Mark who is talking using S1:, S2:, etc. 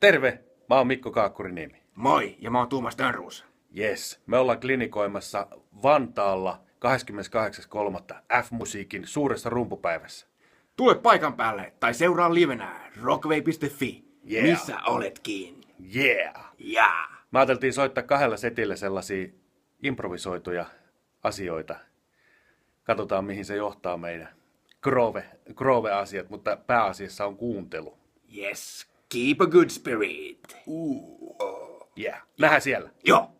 S1: Terve, mä oon Mikko Kaakkuriniemi. Moi, ja mä oon Tuomas Tönruus. Yes, me ollaan klinikoimassa Vantaalla 28.3. F-musiikin suuressa rumpupäivässä. Tule paikan päälle tai seuraa livenä rockway.fi, yeah. missä
S2: oletkin. Yeah. Yeah.
S1: Mä ajateltiin soittaa kahdella setillä sellaisia improvisoituja asioita. Katsotaan, mihin se johtaa meidän grove, grove asiat, mutta pääasiassa on kuuntelu.
S3: Yes,
S4: Keep a good spirit. Ooh, uh. Yeah. Nähdään siellä. Joo.